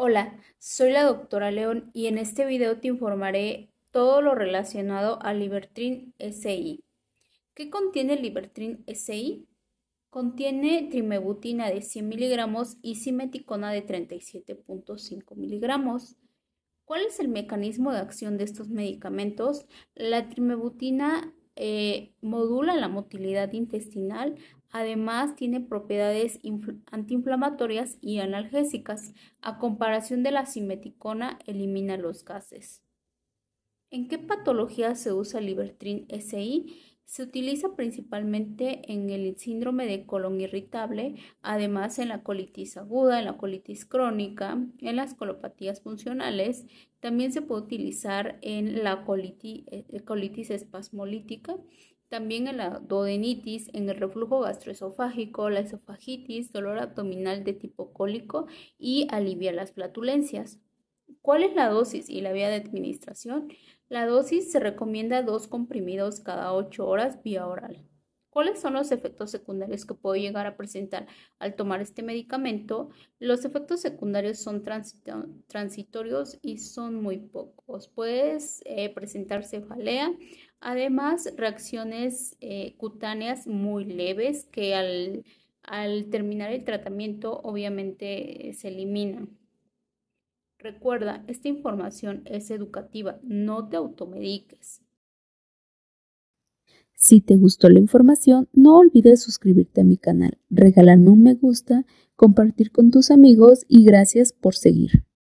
Hola, soy la doctora León y en este video te informaré todo lo relacionado a Libertrin SI. ¿Qué contiene Libertrin SI? Contiene trimebutina de 100 miligramos y simeticona de 37.5 miligramos. ¿Cuál es el mecanismo de acción de estos medicamentos? La trimebutina eh, modula la motilidad intestinal, además tiene propiedades antiinflamatorias y analgésicas. A comparación de la simeticona, elimina los gases. ¿En qué patología se usa Libertrin SI? Se utiliza principalmente en el síndrome de colon irritable, además en la colitis aguda, en la colitis crónica, en las colopatías funcionales. También se puede utilizar en la eh, colitis, espasmolítica, también en la dodenitis, en el reflujo gastroesofágico, la esofagitis, dolor abdominal de tipo cólico y alivia las flatulencias. ¿Cuál es la dosis y la vía de administración? La dosis se recomienda dos comprimidos cada ocho horas vía oral. ¿Cuáles son los efectos secundarios que puedo llegar a presentar al tomar este medicamento? Los efectos secundarios son transitorios y son muy pocos. Puede presentarse eh, presentar cefalea, además reacciones eh, cutáneas muy leves que al, terminar el tratamiento obviamente se eliminan. Recuerda, esta información es educativa, no te automediques. Si te gustó la información, no olvides suscribirte a mi canal, regalarme un me gusta, compartir con tus amigos y gracias por seguir.